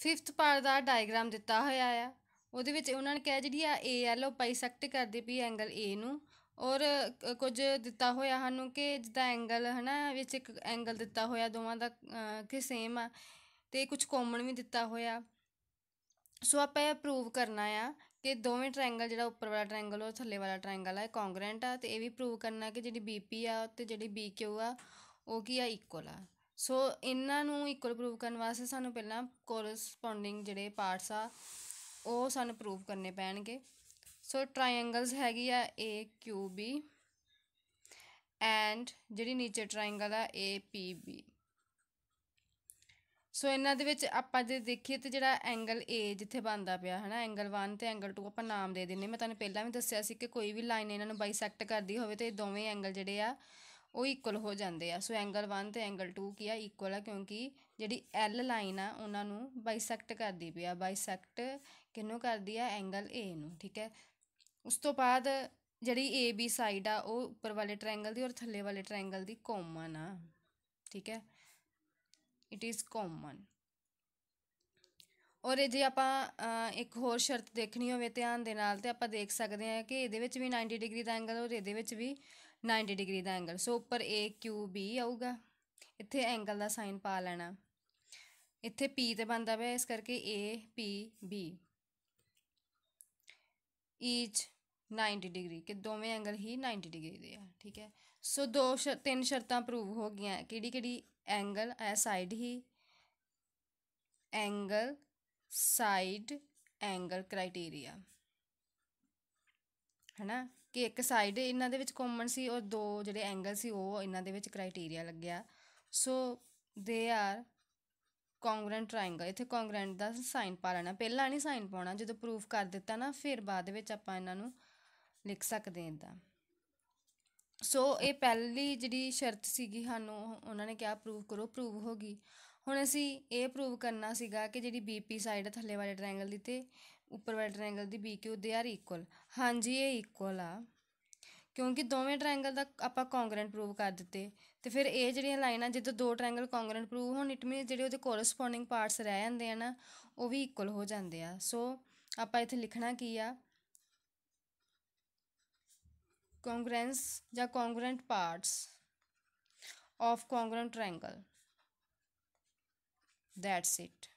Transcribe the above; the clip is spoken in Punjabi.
ਫਿਫਥ ਪਾਰ ਦਾ ਡਾਇਗ੍ਰਾਮ ਦਿੱਤਾ ਹੋਇਆ ਆ ਉਹਦੇ ਵਿੱਚ ਉਹਨਾਂ ਨੇ ਕਿਹਾ ਜਿਹੜੀ ਆ ਏ ਐਲ ਉਹ ਪਾਈਸੈਕਟ ਕਰਦੀ ਪਈ ਐਂਗਲ ਏ ਨੂੰ ਔਰ ਕੁਝ ਦਿੱਤਾ ਹੋਇਆ ਸਾਨੂੰ ਕਿ ਜਿੱਦਾਂ ਐਂਗਲ ਹਨਾ ਵਿੱਚ ਇੱਕ ਐਂਗਲ ਦਿੱਤਾ ਹੋਇਆ ਦੋਵਾਂ ਦਾ ਕਿ ਸੇਮ ਆ ਤੇ ਕੁਝ ਕਾਮਨ ਵੀ ਦਿੱਤਾ ਹੋਇਆ ਸੋ ਆਪਾਂ ਇਹ ਪ੍ਰੂਵ ਕਰਨਾ ਆ ਕਿ ਦੋਵੇਂ ਟ੍ਰਾਇੰਗਲ ਜਿਹੜਾ ਉੱਪਰ ਵਾਲਾ ਟ੍ਰਾਇੰਗਲ ਔਰ ਥੱਲੇ ਵਾਲਾ ਟ੍ਰਾਇੰਗਲ ਆ ਇਹ ਕੋਂਗਰੈਂਟ ਆ ਤੇ ਇਹ ਵੀ ਪ੍ਰੂਵ ਕਰਨਾ ਕਿ ਜਿਹੜੀ ਬੀਪੀ ਆ ਤੇ ਜਿਹੜੀ ਬੀਕਿਊ ਆ ਉਹ ਕੀ ਆ ਇਕੁਅਲ ਆ ਸੋ ਇਹਨਾਂ ਨੂੰ ਇਕੁਅਲ ਪ੍ਰੂਵ ਕਰਨ ਵਾਸਤੇ ਸਾਨੂੰ ਪਹਿਲਾਂ ਕੋਰਸਪੋਂਡਿੰਗ ਜਿਹੜੇ ਪਾਰਟਸ ਆ ਉਹ ਸਾਨੂੰ ਪ੍ਰੂਵ ਕਰਨੇ ਪੈਣਗੇ ਸੋ ਟ੍ਰਾਇੰਗਲਸ ਹੈਗੀ ਆ ਏ ਕਿਊ ਬੀ ਐਂਡ ਜਿਹੜੀ ਨੀਚੇ ਟ੍ਰਾਇੰਗਲ ਆ ਏ ਪੀ ਬੀ ਸੋ ਇਹਨਾਂ ਦੇ ਵਿੱਚ ਆਪਾਂ ਜੇ ਦੇਖੀਏ ਤੇ ਜਿਹੜਾ ਐਂਗਲ A ਜਿੱਥੇ ਬਣਦਾ ਪਿਆ ਹਨਾ ਐਂਗਲ 1 ਤੇ ਐਂਗਲ 2 ਆਪਾਂ ਨਾਮ ਦੇ ਦਿੰਨੇ ਮੈਂ ਤੁਹਾਨੂੰ ਪਹਿਲਾਂ ਵੀ ਦੱਸਿਆ ਸੀ ਕਿ ਕੋਈ ਵੀ ਲਾਈਨ ਇਹਨਾਂ ਨੂੰ ਬਾਈਸੈਕਟ ਕਰਦੀ ਹੋਵੇ ਤੇ ਇਹ ਦੋਵੇਂ ਐਂਗਲ ਜਿਹੜੇ ਆ ਉਹ ਇਕੁਅਲ ਹੋ ਜਾਂਦੇ ਆ ਸੋ ਐਂਗਲ 1 ਤੇ ਐਂਗਲ 2 ਕੀ ਆ ਇਕੁਅਲ ਆ ਕਿਉਂਕਿ ਜਿਹੜੀ ਐਲ ਲਾਈਨ ਆ ਉਹਨਾਂ ਨੂੰ ਬਾਈਸੈਕਟ ਕਰਦੀ ਪਈ ਆ ਬਾਈਸੈਕਟ ਕਿਹਨੂੰ ਕਰਦੀ ਆ ਐਂਗਲ ਏ ਨੂੰ ਠੀਕ ਹੈ ਉਸ ਤੋਂ ਬਾਅਦ ਜਿਹੜੀ ਏ ਬੀ ਸਾਈਡ ਆ ਉਹ ਉੱਪਰ ਵਾਲੇ ਟ੍ਰਾਇੰਗਲ ਦੀ ਔਰ ਥੱਲੇ ਵਾਲੇ ਟ੍ਰਾਇੰਗਲ ਦੀ ਕਾਮਨ ਆ ਠੀਕ ਹੈ ਇਟ ਇਜ਼ ਕਾਮਨ ਔਰ ਜੇ ਆਪਾਂ ਇੱਕ ਹੋਰ ਸ਼ਰਤ ਦੇਖਣੀ ਹੋਵੇ ਧਿਆਨ ਦੇ ਨਾਲ ਤੇ ਆਪਾਂ ਦੇਖ ਸਕਦੇ ਹਾਂ ਕਿ ਇਹਦੇ ਵਿੱਚ ਵੀ 90 ਡਿਗਰੀ ਦਾ ਐਂਗਲ ਔਰ ਇਹਦੇ ਵਿੱਚ ਵੀ 90 ਡਿਗਰੀ ਦਾ ਐਂਗਲ ਸੋ ਉੱਪਰ ਏ ਕਿਊ ਬੀ ਆਊਗਾ ਇੱਥੇ ਐਂਗਲ ਦਾ ਸਾਈਨ ਪਾ ਲੈਣਾ ਇੱਥੇ ਪੀ ਤੇ ਬੰਦਾ ਵੇ ਇਸ ਕਰਕੇ ਏ ਪੀ ਬੀ ਈਚ 90 ਡਿਗਰੀ ਕਿ ਦੋਵੇਂ ਐਂਗਲ ਹੀ 90 ਡਿਗਰੀ ਦੇ ਆ ਠੀਕ ਹੈ ਸੋ ਦੋ ਤਿੰਨ ਸ਼ਰਤਾਂ ਪ੍ਰੂਵ ਹੋ ਗਈਆਂ ਕਿਹੜੀ ਕਿਹੜੀ ਐਂਗਲ ਐ ਸਾਈਡ ਹੀ ਐਂਗਲ ਸਾਈਡ ਐਂਗਲ ਕ੍ਰਾਈਟੇਰੀਆ ਹੈ ਨਾ ਕਿ ਇੱਕ ਸਾਈਡ ਇਹਨਾਂ ਦੇ ਵਿੱਚ ਕਾਮਨ ਸੀ ਔਰ ਦੋ ਜਿਹੜੇ ਐਂਗਲ ਸੀ ਉਹ ਇਹਨਾਂ ਦੇ ਵਿੱਚ ਕ੍ਰਾਈਟੇਰੀਆ ਲੱਗਿਆ ਸੋ ਦੇ ਆਰ ਕੋਂਗਰੈਂਟ ਟ੍ਰਾਇੰਗਲ ਇੱਥੇ ਕੋਂਗਰੈਂਟ ਦਾ ਸਾਈਨ ਪਾ ਲੈਣਾ ਪਹਿਲਾਂ ਨਹੀਂ ਸਾਈਨ ਪਾਉਣਾ ਜਦੋਂ ਪ੍ਰੂਫ ਕਰ ਦਿੱਤਾ ਨਾ ਫਿਰ ਬਾਅਦ ਵਿੱਚ ਆਪਾਂ ਇਹਨਾਂ ਨੂੰ ਲਿਖ ਸਕਦੇ ਹਾਂ ਇਦਾਂ ਸੋ ਇਹ ਪਹਿਲੀ ਜਿਹੜੀ ਸ਼ਰਤ ਸੀਗੀ ਸਾਨੂੰ ਉਹਨਾਂ ਨੇ ਕਿਹਾ ਪ੍ਰੂਫ ਕਰੋ ਪ੍ਰੂਫ ਹੋ ਗਈ ਹੁਣ ਅਸੀਂ ਇਹ ਪ੍ਰੂਵ ਕਰਨਾ ਸੀਗਾ ਕਿ ਜਿਹੜੀ ਬੀਪੀ ਸਾਈਡ ਥੱਲੇ ਵਾਲੇ ਟ੍ਰਾਇੰਗਲ ਦੀ ਤੇ ਉੱਪਰ ਵਾਲੇ triangle the ਬੀਕਿਊ they are equal ਹਾਂਜੀ ਇਹ ਇਕੁਅਲ ਆ ਕਿਉਂਕਿ ਦੋਵੇਂ ਟ੍ਰਾਇੰਗਲ ਦਾ ਆਪਾਂ ਕੌਂਗਰੈਂਟ ਪ੍ਰੂਵ ਕਰ ਦਿੱਤੇ ਤੇ ਫਿਰ ਇਹ ਜਿਹੜੀਆਂ ਲਾਈਨਾਂ ਜਿੱਦੋਂ ਦੋ ਟ੍ਰਾਇੰਗਲ ਕੌਂਗਰੈਂਟ ਪ੍ਰੂਵ ਹੋਣ ਇਟ ਮੀਨਸ ਜਿਹੜੇ ਉਹਦੇ ਕੋਰਸਪੋਂਡਿੰਗ ਪਾਰਟਸ ਰਹਿ ਜਾਂਦੇ ਆ ਨਾ ਉਹ ਵੀ ਇਕੁਅਲ ਹੋ ਜਾਂਦੇ ਆ ਸੋ ਆਪਾਂ ਇੱਥੇ ਲਿਖਣਾ ਕੀ ਆ ਕੌਂਗਰੈਂਸ ਜਾਂ congruent parts of congruent triangle that's it